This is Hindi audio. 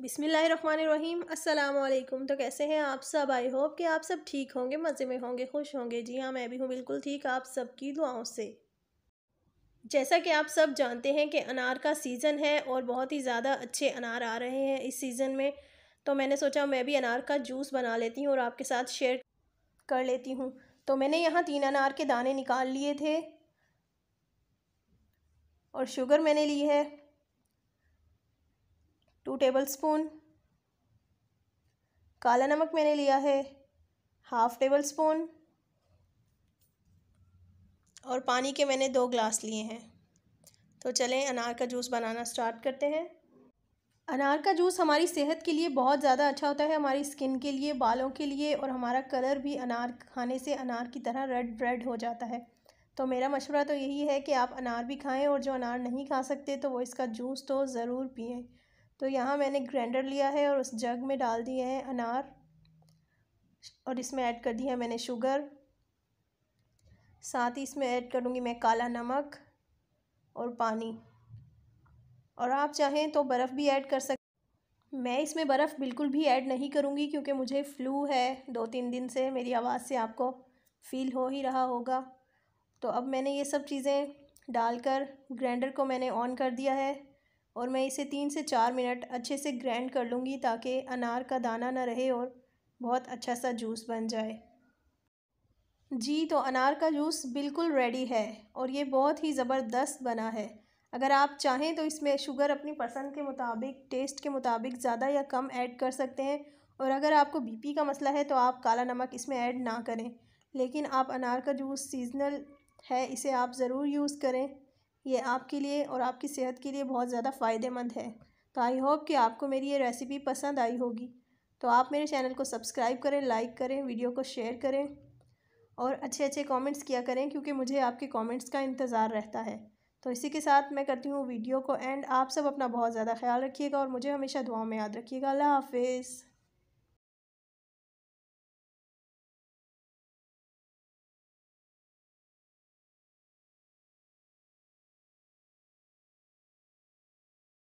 बिसमीम अल्लाम तो कैसे हैं आप सब आई होप कि आप सब ठीक होंगे मज़े में होंगे खुश होंगे जी हाँ मैं भी हूँ बिल्कुल ठीक आप सबकी दुआओं से जैसा कि आप सब जानते हैं कि अनार का सीज़न है और बहुत ही ज़्यादा अच्छे अनार आ रहे हैं इस सीज़न में तो मैंने सोचा मैं भी अनार का जूस बना लेती हूँ और आपके साथ शेयर कर लेती हूँ तो मैंने यहाँ तीन अनार के दाने निकाल लिए थे और शुगर मैंने ली है टू टेबल स्पून काला नमक मैंने लिया है हाफ टेबल स्पून और पानी के मैंने दो ग्लास लिए हैं तो चलें अनार का जूस बनाना स्टार्ट करते हैं अनार का जूस हमारी सेहत के लिए बहुत ज़्यादा अच्छा होता है हमारी स्किन के लिए बालों के लिए और हमारा कलर भी अनार खाने से अनार की तरह रेड रेड हो जाता है तो मेरा मशवरा तो यही है कि आप अनार भी खाएं और जो अनार नहीं खा सकते तो वो इसका जूस तो ज़रूर पिएं तो यहाँ मैंने ग्राइंडर लिया है और उस जग में डाल दिए हैं अनार और इसमें ऐड कर दिया मैंने शुगर साथ ही इसमें ऐड करूँगी मैं काला नमक और पानी और आप चाहें तो बर्फ़ भी ऐड कर सकते मैं इसमें बर्फ़ बिल्कुल भी ऐड नहीं करूँगी क्योंकि मुझे फ़्लू है दो तीन दिन से मेरी आवाज़ से आपको फ़ील हो ही रहा होगा तो अब मैंने ये सब चीज़ें डालकर ग्राइंडर को मैंने ऑन कर दिया है और मैं इसे तीन से चार मिनट अच्छे से ग्राइंड कर लूँगी ताकि अनार का दाना ना रहे और बहुत अच्छा सा जूस बन जाए जी तो अनार का जूस बिल्कुल रेडी है और ये बहुत ही ज़बरदस्त बना है अगर आप चाहें तो इसमें शुगर अपनी पसंद के मुताबिक टेस्ट के मुताबिक ज़्यादा या कम ऐड कर सकते हैं और अगर आपको बीपी का मसला है तो आप काला नमक इसमें ऐड ना करें लेकिन आप अनार का जूस सीजनल है इसे आप ज़रूर यूज़ करें ये आपके लिए और आपकी सेहत के लिए बहुत ज़्यादा फ़ायदेमंद है तो आई होप कि आपको मेरी ये रेसिपी पसंद आई होगी तो आप मेरे चैनल को सब्सक्राइब करें लाइक करें वीडियो को शेयर करें और अच्छे अच्छे कमेंट्स किया करें क्योंकि मुझे आपके कमेंट्स का इंतज़ार रहता है तो इसी के साथ मैं करती हूँ वीडियो को एंड आप सब अपना बहुत ज़्यादा ख्याल रखिएगा और मुझे हमेशा दुआ में याद रखिएगा अल्लाह हाफिज़